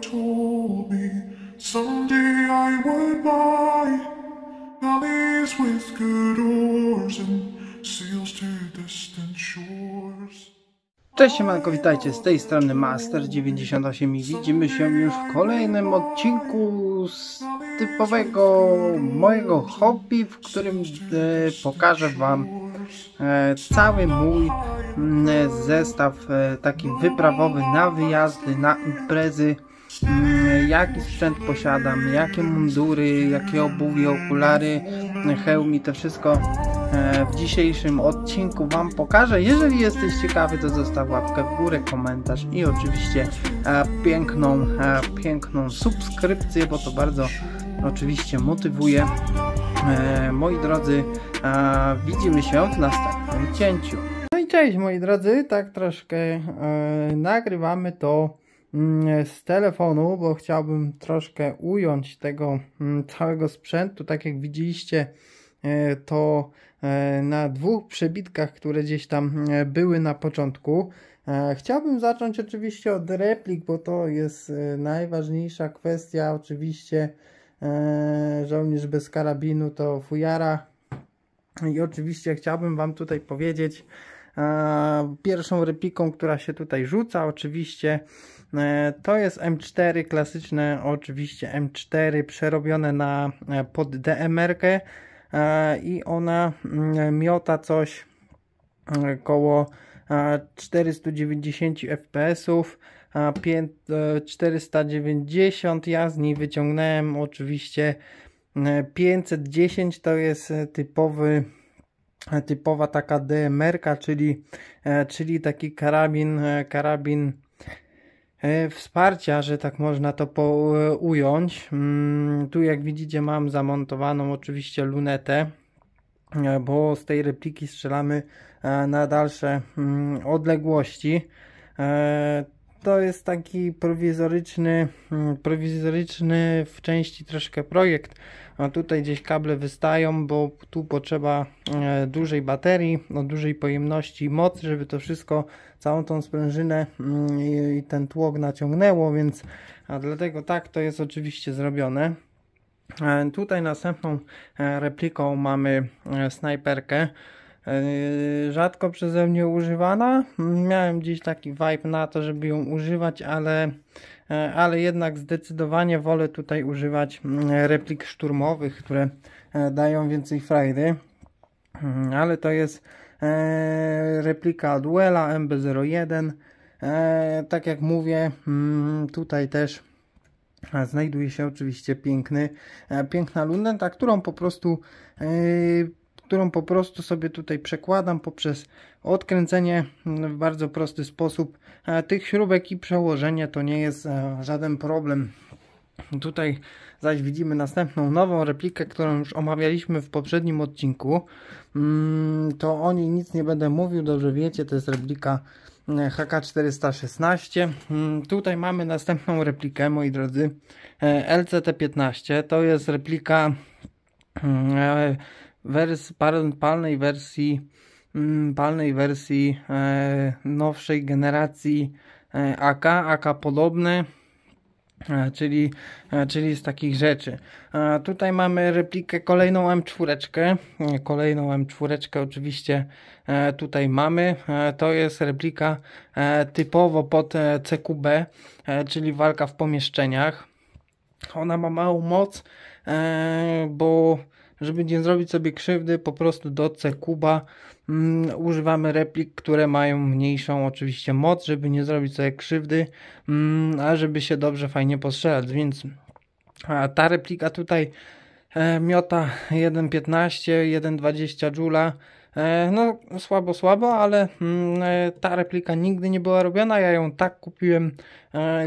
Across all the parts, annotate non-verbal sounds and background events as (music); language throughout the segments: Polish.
told me someday I would buy with good oars and sails to distant shores. Cześć siemanko, witajcie, z tej strony Master98 i widzimy się już w kolejnym odcinku z typowego mojego hobby, w którym e, pokażę wam E, cały mój mm, zestaw e, taki wyprawowy na wyjazdy, na imprezy, mm, jaki sprzęt posiadam, jakie mundury, jakie obuwie, okulary, hełm i to wszystko e, w dzisiejszym odcinku Wam pokażę. Jeżeli jesteś ciekawy, to zostaw łapkę w górę, komentarz i oczywiście piękną, piękną subskrypcję, bo to bardzo oczywiście motywuje. E, moi drodzy, widzimy się w następnym cięciu. No i cześć moi drodzy, tak troszkę e, nagrywamy to mm, z telefonu, bo chciałbym troszkę ująć tego mm, całego sprzętu. Tak jak widzieliście, e, to na dwóch przebitkach, które gdzieś tam były na początku. Chciałbym zacząć oczywiście od replik, bo to jest najważniejsza kwestia. Oczywiście E, żołnierz bez karabinu to fujara. I oczywiście chciałbym Wam tutaj powiedzieć, e, Pierwszą repliką, która się tutaj rzuca, oczywiście, e, to jest M4, klasyczne oczywiście M4 przerobione na pod DMR-kę i ona mm, miota coś koło 490 fps-ów a 490 e, niej wyciągnąłem oczywiście 510 e, to jest e, typowy typowa taka DMR-ka, czyli, czyli taki karabin, karabin wsparcia, że tak można to po, ująć. Mm, tu jak widzicie mam zamontowaną oczywiście lunetę, bo z tej repliki strzelamy na dalsze mm, odległości to jest taki prowizoryczny, mm, prowizoryczny w części troszkę projekt. A tutaj gdzieś kable wystają, bo tu potrzeba e, dużej baterii, o no, dużej pojemności mocy, żeby to wszystko, całą tą sprężynę mm, i ten tłok naciągnęło, więc a dlatego tak to jest oczywiście zrobione. E, tutaj następną e, repliką mamy snajperkę. Yy, rzadko przeze mnie używana. Miałem gdzieś taki vibe na to, żeby ją używać, ale, yy, ale jednak zdecydowanie wolę tutaj używać yy, replik szturmowych, które dają więcej frajdy. Ale to jest replika Duela MB01. Tak jak mówię, mm, tutaj też znajduje się oczywiście piękny, e, piękna luneta, którą po prostu którą po prostu sobie tutaj przekładam poprzez odkręcenie w bardzo prosty sposób e, tych śrubek i przełożenie to nie jest e, żaden problem. Tutaj zaś widzimy następną nową replikę, którą już omawialiśmy w poprzednim odcinku. Mm, to o niej nic nie będę mówił, dobrze wiecie, to jest replika e, HK416. Mm, tutaj mamy następną replikę, moi drodzy. LCT15 to jest replika mm, wers, palnej wersji mm, palnej wersji e, nowszej generacji e, AK, AK podobne, czyli, e, czyli z takich rzeczy. tutaj mamy replikę kolejną M4, kolejną M4 oczywiście tutaj mamy, to jest replika typowo pod CQB, czyli walka w pomieszczeniach. Ona ma małą moc, bo żeby nie zrobić sobie krzywdy, po prostu do C kuba mm, używamy replik, które mają mniejszą oczywiście moc, żeby nie zrobić sobie krzywdy, mm, a żeby się dobrze, fajnie postrzelać, więc ta replika tutaj E, miota 1,15, 1,20 Joula. E, no, słabo, słabo, ale mm, e, ta replika nigdy nie była robiona. Ja ją tak kupiłem,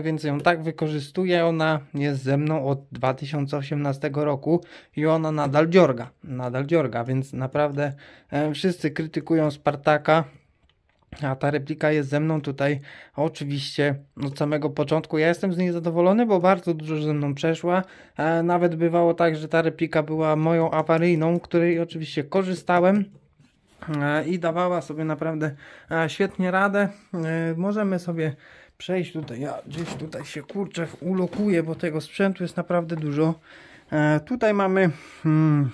więc ją tak wykorzystuję. Ona jest ze mną od 2018 roku i ona nadal dziorga. Nadal dziorga, więc naprawdę wszyscy krytykują Spartaka. A ta replika jest ze mną tutaj oczywiście od samego początku. Ja jestem z niej zadowolony, bo bardzo dużo ze mną przeszła. E, nawet bywało tak, że ta replika była moją awaryjną, której oczywiście korzystałem e, i dawała sobie naprawdę e, świetnie radę. E, możemy sobie przejść tutaj. Ja gdzieś tutaj się kurczę ulokuję, bo tego sprzętu jest naprawdę dużo. E, tutaj mamy hmm,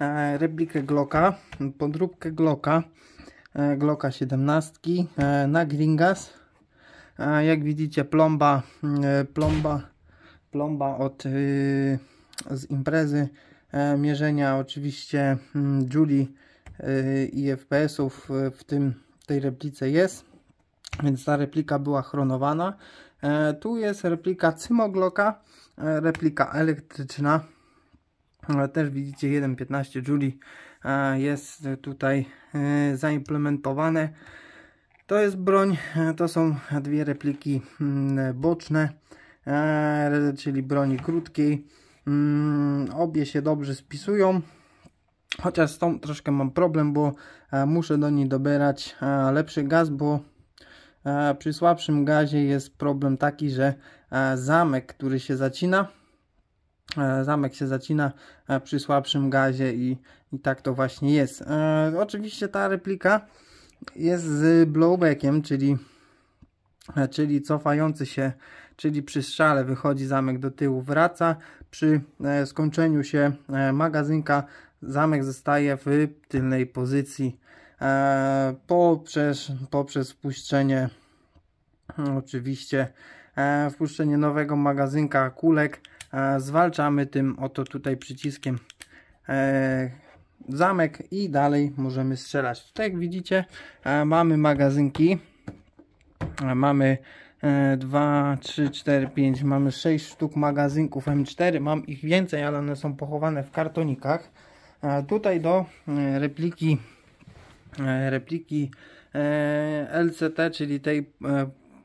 e, replikę Glocka, podróbkę Glocka. E, Glocka 17 e, na Gringas. E, Jak widzicie plomba, mm, plomba, plomba od, y, z imprezy. Mierzenia oczywiście mm, Julie y, i FPS-ów w tym, tej replice jest. Więc ta replika była chronowana. Tu jest replika Cymogloka, replika elektryczna. Też widzicie 1.15 Julie jest tutaj e, zaimplementowane. To jest broń, e, to są dwie repliki mm, boczne, e, czyli broni krótkiej. Mm, obie się dobrze spisują, chociaż z tą troszkę mam problem, bo muszę do niej dobierać lepszy gaz, bo przy słabszym gazie jest problem taki, że zamek, który się zacina, E, zamek się zacina e, przy słabszym gazie i, i tak to właśnie jest. E, oczywiście ta replika jest z blowbackiem, czyli, czyli cofający się, czyli przy strzale wychodzi zamek do tyłu, wraca. Przy skończeniu się magazynka zamek zostaje w tylnej pozycji. Poprzez, poprzez wpuszczenie oczywiście wpuszczenie nowego magazynka kulek zwalczamy tym oto tutaj przyciskiem e, zamek i dalej możemy strzelać. Tutaj jak widzicie e, mamy magazynki, e, mamy 2, 3, 4, 5, mamy 6 sztuk magazynków M4, mam ich więcej, ale one są pochowane w kartonikach. Tutaj do repliki, repliki LCT, czyli tej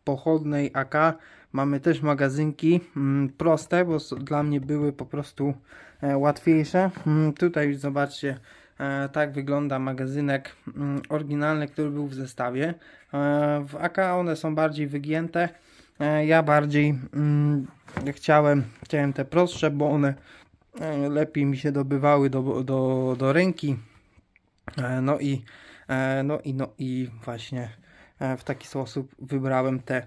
pochodnej AK Mamy też magazynki mm, proste, bo dla mnie były po prostu e, łatwiejsze. Mm, tutaj zobaczcie, e, tak wygląda magazynek mm, oryginalny, który był w zestawie. E, w AK one są bardziej wygięte. Ja bardziej chciałem, chciałem te prostsze, bo one lepiej mi się dobywały do, do, do ręki. No i, no i, no i właśnie w taki sposób wybrałem te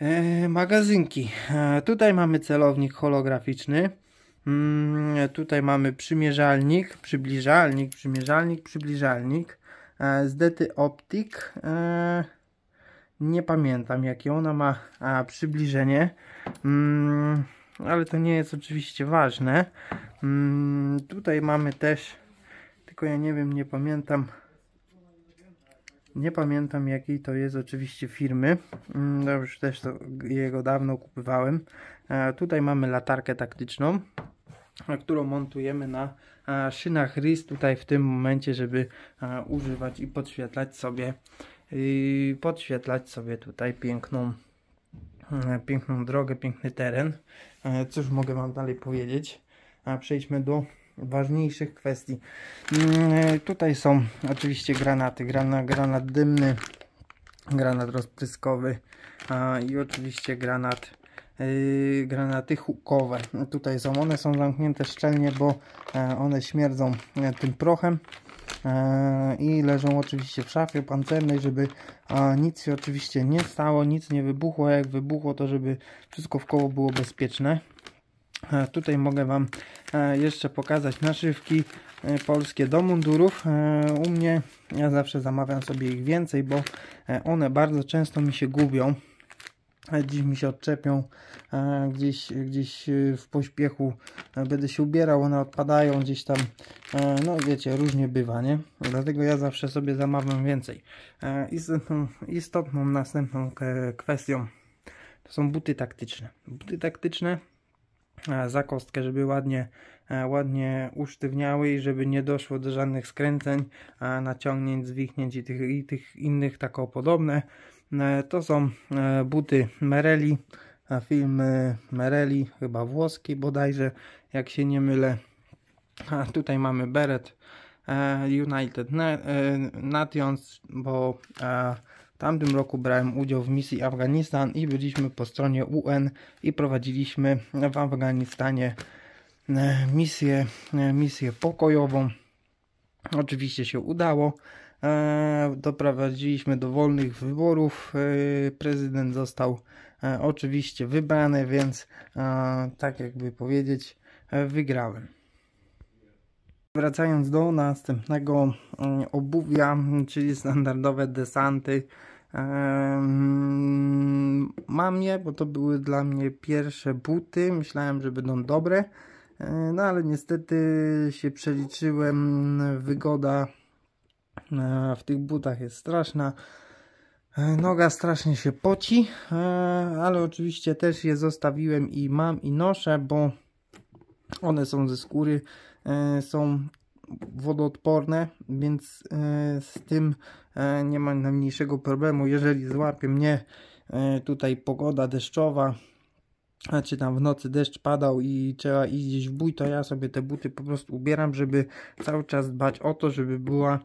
E, magazynki. E, tutaj mamy celownik holograficzny. Mm, tutaj mamy przymierzalnik, przybliżalnik, przymierzalnik, przybliżalnik e, z Dety Nie pamiętam jakie ona ma przybliżenie, mm, ale to nie jest oczywiście ważne. Mm, tutaj mamy też, tylko ja nie wiem, nie pamiętam nie pamiętam jakiej to jest oczywiście firmy. Mm, już też to, jego dawno kupowałem. E, tutaj mamy latarkę taktyczną, e, którą montujemy na e, szynach RIS tutaj w tym momencie, żeby używać i podświetlać sobie i podświetlać sobie tutaj piękną piękną drogę, piękny teren. cóż mogę Wam dalej powiedzieć? Przejdźmy do ważniejszych kwestii. Mm, e, tutaj są oczywiście granaty, granat, granat dymny, granat rozpryskowy i oczywiście granat e, granaty hukowe. No, tutaj są, one są zamknięte szczelnie, bo e, one śmierdzą tym prochem i leżą oczywiście w szafie pancernej, żeby nic się oczywiście nie stało, nic nie wybuchło, jak wybuchło to żeby wszystko w koło było bezpieczne. E, tutaj mogę Wam e, jeszcze pokazać naszywki e, polskie do mundurów. U mnie ja zawsze zamawiam sobie ich więcej, bo one bardzo często mi się gubią. Dziś mi się odczepią, gdzieś, gdzieś w pośpiechu będę się ubierał, one odpadają gdzieś tam, no wiecie, różnie bywa, nie? Dlatego ja zawsze sobie zamawiam więcej. Istotną, (laughs) istotną następną kwestią to są buty taktyczne. Buty taktyczne E, za kostkę, żeby ładnie, e, ładnie usztywniały i żeby nie doszło do żadnych skręceń, e, naciągnięć, zwichnięć i tych, i tych innych tako podobne. To są buty Merelli, film Merelli, chyba włoski bodajże, jak się nie mylę. A tutaj mamy beret United Nations, bo w tamtym roku brałem udział w misji Afganistan i byliśmy po stronie UN i prowadziliśmy w Afganistanie e, misję, e, misję pokojową. Oczywiście się udało. E, doprowadziliśmy do wolnych wyborów. Prezydent został oczywiście wybrany, więc tak jakby powiedzieć, wygrałem. Wracając do następnego mm, obuwia, czyli standardowe desanty. Mam je, bo to były dla mnie pierwsze buty. Myślałem, że będą dobre. No ale niestety się przeliczyłem. Wygoda e, w tych butach jest straszna. E, noga strasznie się poci, e, ale oczywiście też je zostawiłem i mam i noszę, bo one są ze skóry, E, są wodoodporne, więc e, z tym e, nie ma najmniejszego problemu. Jeżeli złapie mnie tutaj pogoda deszczowa, a czy tam w nocy deszcz padał i trzeba iść gdzieś w bój, to ja sobie te buty po prostu ubieram, żeby cały czas dbać o to, żeby była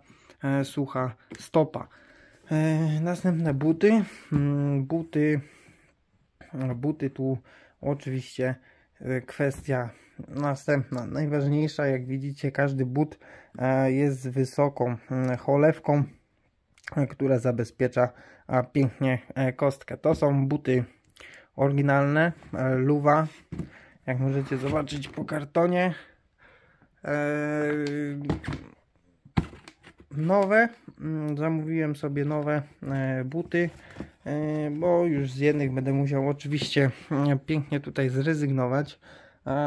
sucha stopa. Następne buty. Mm, buty, buty tu oczywiście kwestia Następna, najważniejsza, jak widzicie, każdy but e, jest z wysoką mm, cholewką, e, która zabezpiecza pięknie e, kostkę. To są buty oryginalne, luwa, jak możecie zobaczyć po kartonie. Nowe, mm, zamówiłem sobie nowe buty, bo już z jednych będę musiał oczywiście mm, pięknie tutaj zrezygnować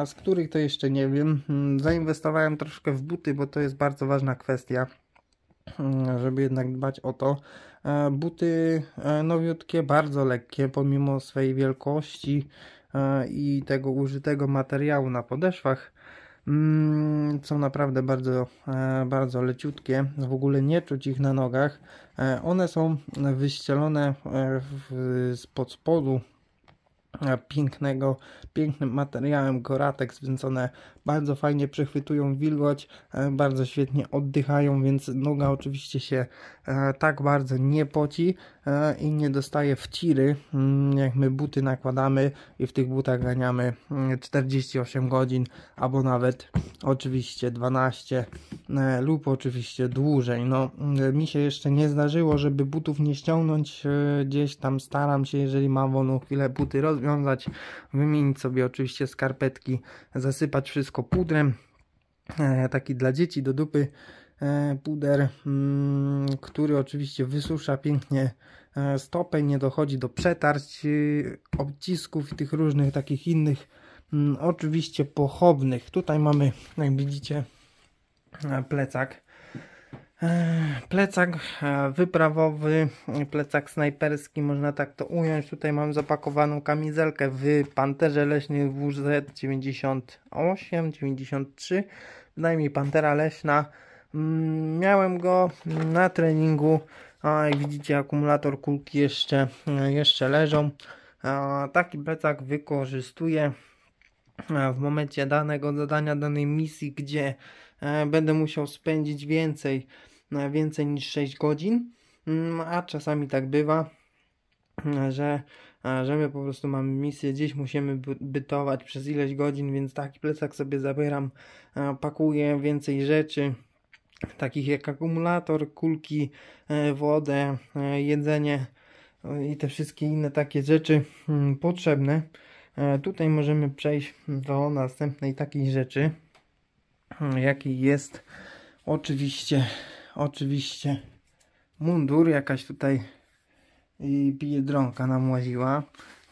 z których to jeszcze nie wiem. Hmm, zainwestowałem troszkę w buty, bo to jest bardzo ważna kwestia, hmm, żeby jednak dbać o to. E, buty e, nowiutkie, bardzo lekkie, pomimo swojej wielkości e, i tego użytego materiału na podeszwach. Hmm, są naprawdę bardzo, bardzo leciutkie, w ogóle nie czuć ich na nogach. One są wyścielone z spodu E, pięknego, pięknym materiałem goratek zwęcone bardzo fajnie przechwytują wilgoć, e, bardzo świetnie oddychają, więc noga oczywiście się e, tak bardzo nie poci, E, i nie dostaje w tiry, mm, jak my buty nakładamy i w tych butach ganiamy 48 mm, godzin, albo nawet oczywiście 12 e, lub oczywiście dłużej. No, mm, mi się jeszcze nie zdarzyło, żeby butów nie ściągnąć e, gdzieś tam, staram się, jeżeli mam wolną chwilę, buty rozwiązać, wymienić sobie oczywiście skarpetki, zasypać wszystko pudrem, taki dla dzieci do dupy, E, puder, mm, który oczywiście wysusza pięknie e, stopę, nie dochodzi do przetarć, e, obcisków i tych różnych takich innych, mm, oczywiście pochobnych. Tutaj mamy, jak widzicie, plecak. Plecak wyprawowy, plecak snajperski, można tak to ująć. Tutaj mam zapakowaną kamizelkę w panterze Leśnej WZ 98-93. Bynajmniej pantera leśna Mm, miałem go na treningu, a jak widzicie akumulator kulki jeszcze, jeszcze leżą. Taki plecak wykorzystuję w momencie danego zadania, danej misji, gdzie e, będę musiał spędzić więcej, e, więcej niż 6 godzin, mm, a czasami tak bywa, mm, że, że my po prostu mamy misję, gdzieś musimy bytować przez ileś godzin, więc taki plecak sobie zabieram, pakuję więcej rzeczy, takich jak akumulator, kulki, e, wodę, e, jedzenie no i te wszystkie inne takie rzeczy hmm, potrzebne. E, tutaj możemy przejść do następnej takiej rzeczy, hmm, jaki jest oczywiście, oczywiście mundur, jakaś tutaj biedronka nam łaziła.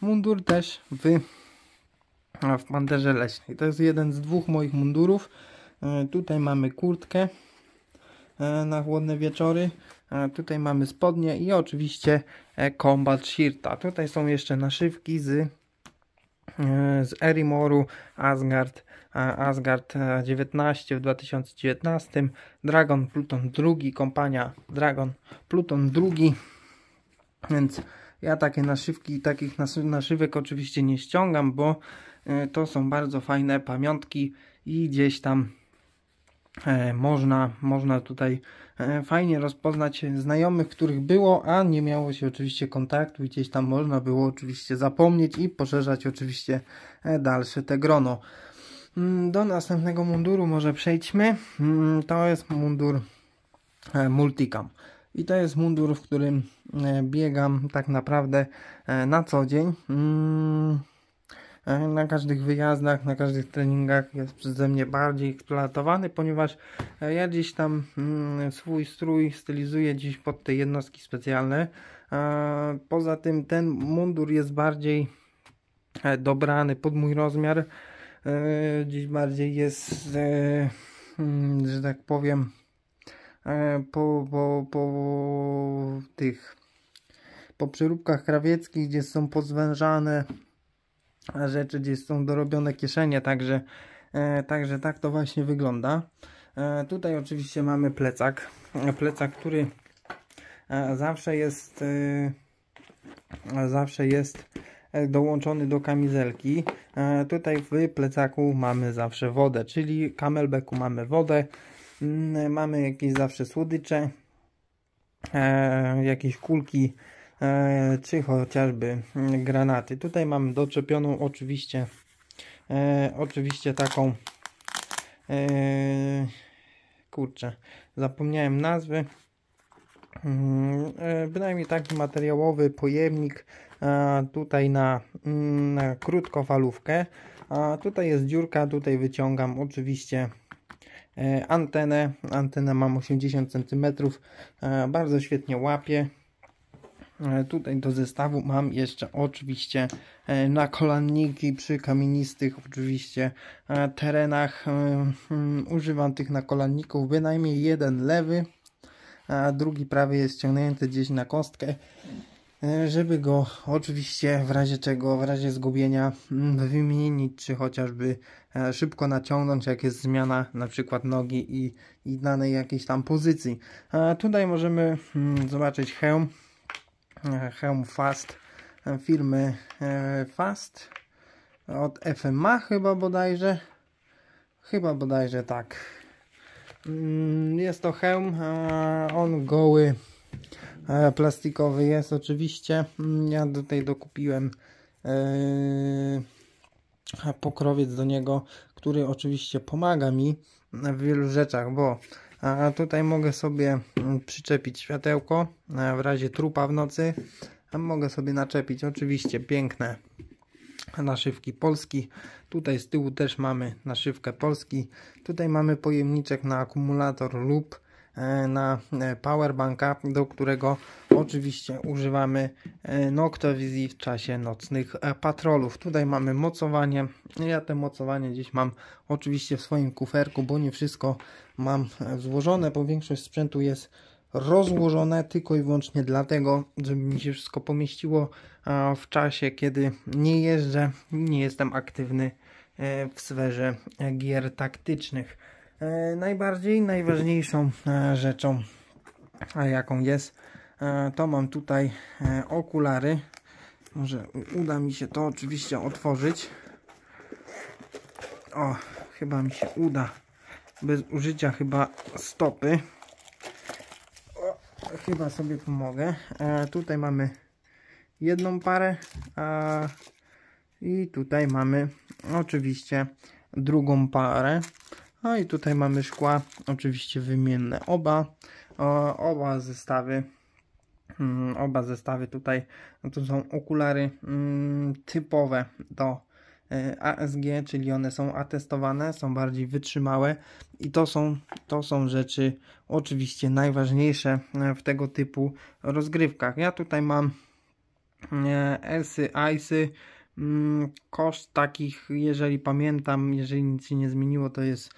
Mundur też w, w Panterze Leśnej. To jest jeden z dwóch moich mundurów. Tutaj mamy kurtkę, E, na chłodne wieczory. E, tutaj mamy spodnie i oczywiście e, Combat Shirta. Tutaj są jeszcze naszywki z, z Erimoru Asgard, Asgard 19 w 2019, Dragon Pluton II, kompania Dragon Pluton II, więc ja takie naszywki, takich naszywek oczywiście nie ściągam, bo to są bardzo fajne pamiątki i gdzieś tam E, można, można tutaj e, fajnie rozpoznać znajomych, których było, a nie miało się oczywiście kontaktu i gdzieś tam można było oczywiście zapomnieć i poszerzać oczywiście e, dalsze te grono. Mm, do następnego munduru może przejdźmy. Mm, to jest mundur Multicam. I to jest mundur, w którym biegam tak naprawdę na co dzień. Mm, E, na każdych wyjazdach, na każdych treningach jest przeze mnie bardziej eksploatowany, ponieważ e, ja gdzieś tam mm, swój strój stylizuję dziś pod te jednostki specjalne. E, poza tym ten mundur jest bardziej dobrany pod mój rozmiar. Dziś bardziej jest, mm, że tak powiem, po, po, po tych po przeróbkach krawieckich, gdzie są pozwężane rzeczy, gdzie są dorobione kieszenie, także, e, także tak to właśnie wygląda. E, tutaj oczywiście mamy plecak, plecak, który e, zawsze jest zawsze jest dołączony do kamizelki. Tutaj w plecaku mamy zawsze wodę, czyli kamelbeku mamy wodę, mm, mamy jakieś zawsze słodycze, jakieś kulki E, czy chociażby mm, granaty. Tutaj mam doczepioną oczywiście, e, oczywiście taką e, kurczę, zapomniałem nazwy. Mm, bynajmniej taki materiałowy pojemnik tutaj na, mm, na krótkofalówkę. A tutaj jest dziurka, tutaj wyciągam oczywiście antenę. Antenę mam 80 cm, bardzo świetnie łapie. E, tutaj do zestawu mam jeszcze oczywiście e, nakolanniki przy kamienistych oczywiście e, terenach. Hmm, używam tych nakolanników bynajmniej jeden lewy, a drugi prawy jest ciągnięty gdzieś na kostkę, żeby go oczywiście w razie czego, w razie zgubienia mm, wymienić, czy chociażby szybko naciągnąć, jak jest zmiana na przykład nogi i, i danej jakiejś tam pozycji. A tutaj możemy hmm, zobaczyć hełm Helm Fast e, firmy e, Fast od FMA chyba bodajże chyba bodajże tak mm, jest to hełm on goły e, plastikowy jest oczywiście mm, ja tutaj dokupiłem pokrowiec do niego który oczywiście pomaga mi w wielu rzeczach bo a tutaj mogę sobie mm, przyczepić światełko e, w razie trupa w nocy. A mogę sobie naczepić oczywiście piękne naszywki Polski. Tutaj z tyłu też mamy naszywkę Polski. Tutaj mamy pojemniczek na akumulator lub E, na e, powerbanka, do którego oczywiście używamy e, Noctowizji w czasie nocnych patrolów. Tutaj mamy mocowanie. Ja te mocowanie gdzieś mam oczywiście w swoim kuferku, bo nie wszystko mam złożone, bo większość sprzętu jest rozłożone tylko i wyłącznie dlatego, żeby mi się wszystko pomieściło w czasie, kiedy nie jeżdżę, nie jestem aktywny w sferze gier taktycznych. E, najbardziej, najważniejszą e, rzeczą, jaką jest, e, to mam tutaj okulary. Może uda mi się to oczywiście otworzyć. O, chyba mi się uda. Bez użycia chyba stopy. O, chyba sobie pomogę. tutaj mamy jedną parę. A, I tutaj mamy oczywiście drugą parę. No i tutaj mamy szkła, oczywiście wymienne oba, o, oba zestawy. Mm, oba zestawy tutaj no to są okulary mm, typowe do e, ASG, czyli one są atestowane, są bardziej wytrzymałe i to są, to są rzeczy oczywiście najważniejsze e, w tego typu rozgrywkach. Ja tutaj mam ESY, ICY. Mm, koszt takich, jeżeli pamiętam, jeżeli nic się nie zmieniło, to jest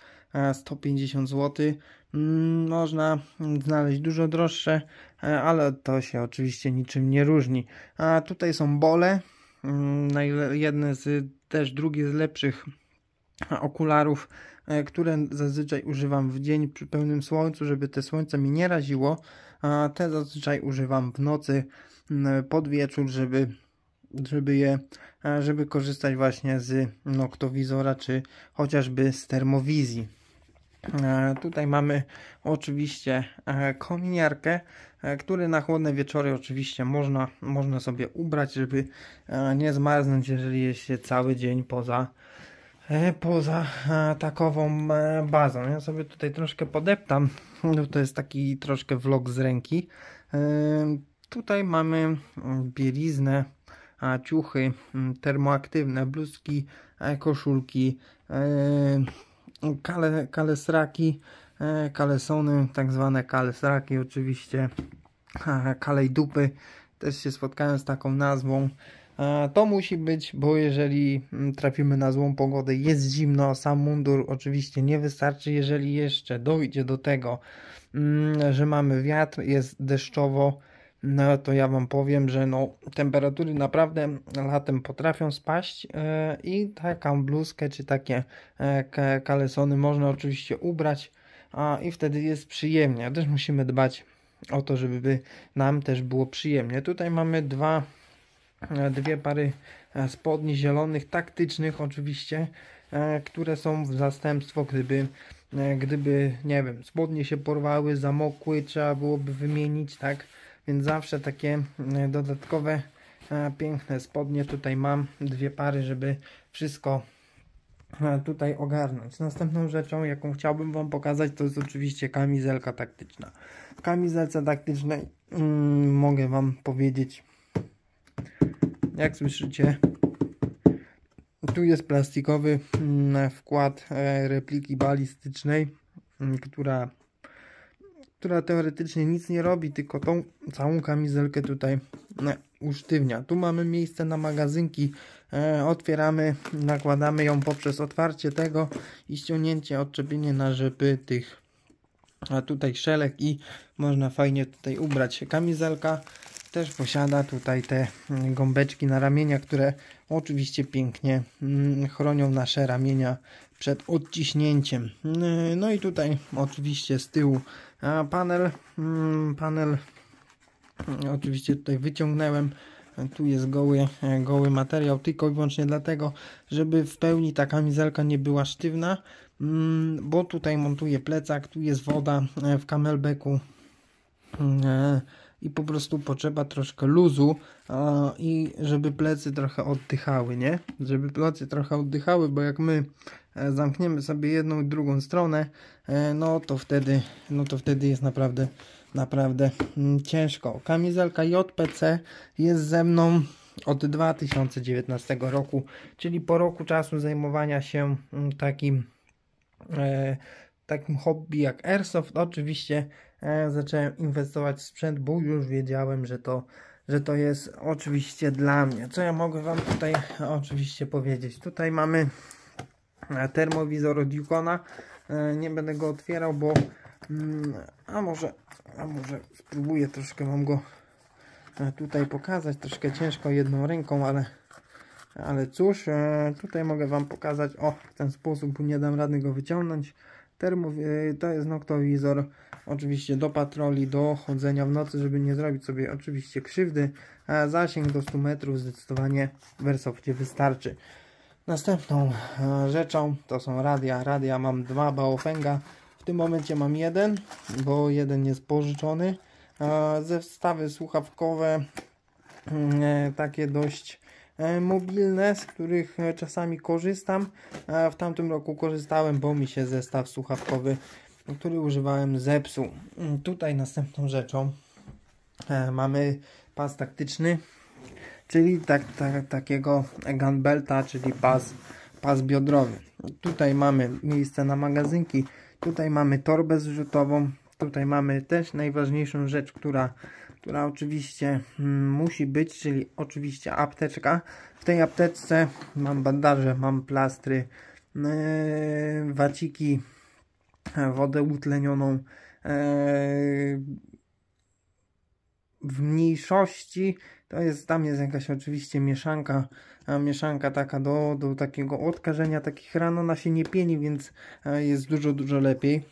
150 e, zł. Mm, można znaleźć dużo droższe, e, ale to się oczywiście niczym nie różni. A tutaj są bole, mm, jedne z też drugi z lepszych okularów, e, które zazwyczaj używam w dzień przy pełnym słońcu, żeby te słońce mi nie raziło, a te zazwyczaj używam w nocy, mm, pod wieczór, żeby, żeby je, żeby korzystać właśnie z noktowizora, czy chociażby z termowizji. E, tutaj mamy oczywiście e, kominiarkę, e, który na chłodne wieczory oczywiście można, można sobie ubrać, żeby nie zmarznąć, jeżeli jest się cały dzień poza, poza takową bazą. Ja sobie tutaj troszkę podeptam, to jest taki troszkę vlog z ręki. Tutaj mamy bieliznę, ciuchy termoaktywne, bluzki, koszulki, kale, kalesraki, e, kalesony, tak zwane kalesraki oczywiście, kalej dupy, też się spotkałem z taką nazwą. To musi być, bo jeżeli mm, trafimy na złą pogodę, jest zimno, sam mundur oczywiście nie wystarczy. Jeżeli jeszcze dojdzie do tego, mm, że mamy wiatr, jest deszczowo, no to ja Wam powiem, że no, temperatury naprawdę latem potrafią spaść e, i taką bluzkę czy takie e, kalesony można oczywiście ubrać i wtedy jest przyjemnie. Też musimy dbać o to, żeby nam też było przyjemnie. Tutaj mamy dwa, e, dwie pary spodni zielonych, taktycznych oczywiście, które są w zastępstwo, gdyby, gdyby nie wiem, spodnie się porwały, zamokły, trzeba byłoby wymienić, tak? więc zawsze takie e, dodatkowe e, piękne spodnie tutaj mam, dwie pary, żeby wszystko e, tutaj ogarnąć. Następną rzeczą, jaką chciałbym Wam pokazać, to jest oczywiście kamizelka taktyczna. W kamizelce taktycznej mm, mogę Wam powiedzieć, jak słyszycie, tu jest plastikowy mm, wkład repliki balistycznej, mm, która która teoretycznie nic nie robi, tylko tą całą kamizelkę tutaj e, usztywnia. Tu mamy miejsce na magazynki, e, otwieramy, nakładamy ją poprzez otwarcie tego i ściągnięcie, odczepienie na rzepy tych, a tutaj szelek i można fajnie tutaj ubrać. Kamizelka też posiada tutaj te mm, gąbeczki na ramienia, które oczywiście pięknie mm, chronią nasze ramienia przed odciśnięciem. E, no i tutaj oczywiście z tyłu a panel, mm, panel mm, oczywiście tutaj wyciągnąłem tu jest goły, e, goły materiał tylko i wyłącznie dlatego, żeby w pełni ta kamizelka nie była sztywna mm, bo tutaj montuję plecak, tu jest woda e, w kamelbeku e, i po prostu potrzeba troszkę luzu i żeby plecy trochę oddychały, nie? Żeby plecy trochę oddychały, bo jak my E, zamkniemy sobie jedną i drugą stronę, e, no to wtedy, no to wtedy jest naprawdę, naprawdę mm, ciężko. Kamizelka JPC jest ze mną od 2019 roku, czyli po roku czasu zajmowania się mm, takim e, takim hobby jak airsoft. Oczywiście zacząłem inwestować w sprzęt, bo już wiedziałem, że to, że to jest oczywiście dla mnie. Co ja mogę Wam tutaj oczywiście powiedzieć? Tutaj mamy termowizor od Yukona. E, nie będę go otwierał, bo mm, a może, a może spróbuję troszkę Wam go e, tutaj pokazać. Troszkę ciężko jedną ręką, ale, ale cóż, e, tutaj mogę Wam pokazać. O, w ten sposób nie dam rady go wyciągnąć. Termo, to jest noktowizor oczywiście do patroli, do chodzenia w nocy, żeby nie zrobić sobie oczywiście krzywdy. A zasięg do 100 metrów zdecydowanie w Airsoftie wystarczy. Następną e, rzeczą to są radia. Radia mam dwa Baofenga. W tym momencie mam jeden, bo jeden jest pożyczony. E, zestawy słuchawkowe mm, e, takie dość mobilne, z których czasami korzystam. W tamtym roku korzystałem, bo mi się zestaw słuchawkowy, który używałem, zepsuł. Mm, tutaj następną rzeczą mamy pas taktyczny czyli tak, tak, takiego gunbelta, czyli pas, pas biodrowy. Tutaj mamy miejsce na magazynki, tutaj mamy torbę zrzutową, tutaj mamy też najważniejszą rzecz, która, która oczywiście mm, musi być, czyli oczywiście apteczka. W tej apteczce mam bandaże, mam plastry, yy, waciki, wodę utlenioną, yy, w mniejszości to jest, tam jest jakaś oczywiście mieszanka, mieszanka taka do, do takiego odkażenia takich ran. Ona się nie pieni, więc e, jest dużo, dużo lepiej.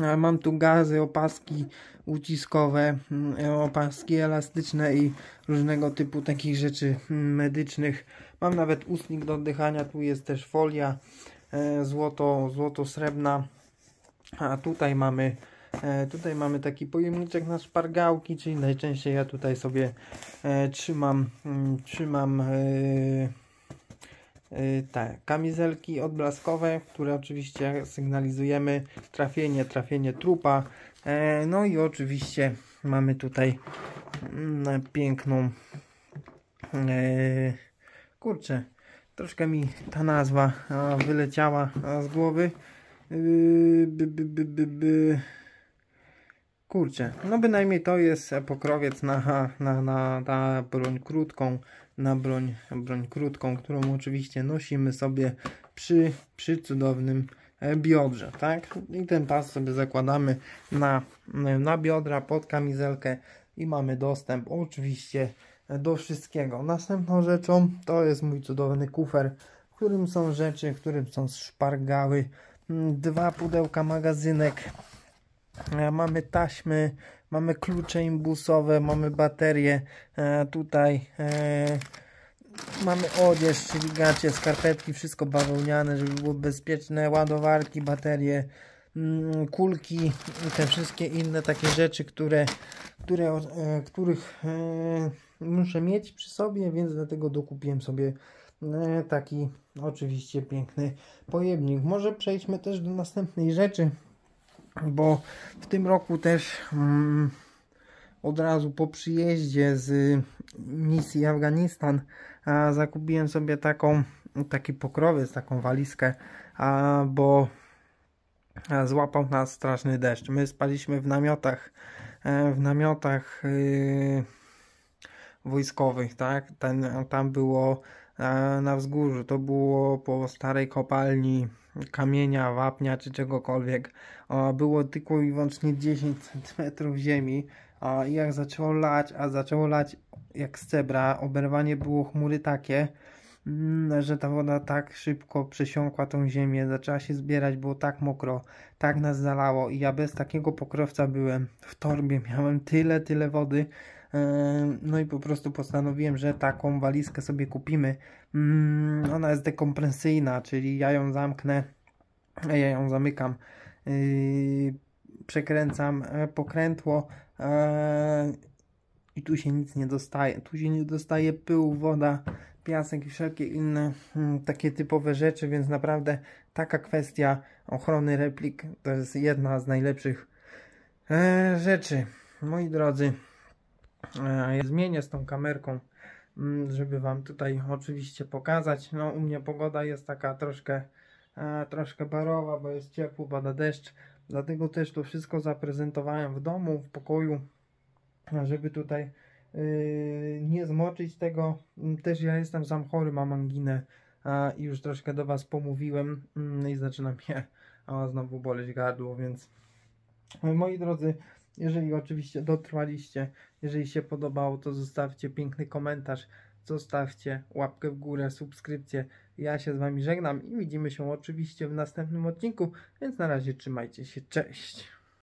E, mam tu gazy, opaski uciskowe, mm, e, opaski elastyczne i różnego typu takich rzeczy mm, medycznych. Mam nawet ustnik do oddychania, tu jest też folia złoto, złoto-srebrna. A tutaj mamy E, tutaj mamy taki pojemniczek na szpargałki, czyli najczęściej ja tutaj sobie e, trzymam, mm, trzymam e, e, te kamizelki odblaskowe, które oczywiście sygnalizujemy trafienie, trafienie trupa. E, no i oczywiście mamy tutaj mm, piękną kurczę, troszkę mi ta nazwa wyleciała z głowy. By, by, by, by, by. Kurczę, no bynajmniej to jest pokrowiec na, na, na, na broń krótką, na broń, broń krótką, którą oczywiście nosimy sobie przy, przy cudownym e, biodrze, tak? I ten pas sobie zakładamy na, na biodra pod kamizelkę i mamy dostęp oczywiście do wszystkiego. Następną rzeczą to jest mój cudowny kufer, w którym są rzeczy, w którym są szpargały, mm, dwa pudełka magazynek, E, mamy taśmy, mamy klucze imbusowe, mamy baterie, e, tutaj e, mamy odzież, czyli gacie, skarpetki, wszystko bawełniane, żeby było bezpieczne, ładowarki, baterie, mm, kulki i te wszystkie inne takie rzeczy, które, które, których muszę mieć przy sobie, więc dlatego dokupiłem sobie taki oczywiście piękny pojemnik. Może przejdźmy też do następnej rzeczy, bo w tym roku też mm, od razu po przyjeździe z misji Afganistan a, zakupiłem sobie taką taki pokrowiec, taką walizkę, a, bo złapał nas straszny deszcz. My spaliśmy w namiotach, e, w namiotach y, wojskowych, tak? Ten, tam było na wzgórzu, to było po starej kopalni kamienia, wapnia czy czegokolwiek. Było tylko i wyłącznie 10 (laughs) cm ziemi. a jak zaczęło lać, a zaczęło lać jak z cebra, oberwanie było chmury takie, mm, że ta woda tak szybko przesiąkła tą ziemię, zaczęła się zbierać, było tak mokro, tak nas zalało i ja bez takiego pokrowca byłem. W torbie miałem tyle, tyle wody, no i po prostu postanowiłem, że taką walizkę sobie kupimy. Mm, ona jest dekompresyjna, czyli ja ją zamknę, ja ją zamykam, yy, przekręcam e, pokrętło e, i tu się nic nie dostaje. Tu się nie dostaje pył, woda, piasek i wszelkie inne mm, takie typowe rzeczy, więc naprawdę taka kwestia ochrony replik to jest jedna z najlepszych e, rzeczy. Moi drodzy, E, ja zmienię z tą kamerką, mm, żeby Wam tutaj oczywiście pokazać. No u mnie pogoda jest taka troszkę, e, troszkę barowa, bo jest ciepło, pada deszcz. Dlatego też to wszystko zaprezentowałem w domu, w pokoju, żeby tutaj e, nie zmoczyć tego. Mm, też ja jestem sam chory, mam anginę i już troszkę do Was pomówiłem mm, no i zaczyna mnie znowu boleć gardło, więc moi drodzy, jeżeli oczywiście dotrwaliście, jeżeli się podobało, to zostawcie piękny komentarz, zostawcie łapkę w górę, subskrypcję. Ja się z Wami żegnam i widzimy się oczywiście w następnym odcinku, więc na razie trzymajcie się, cześć!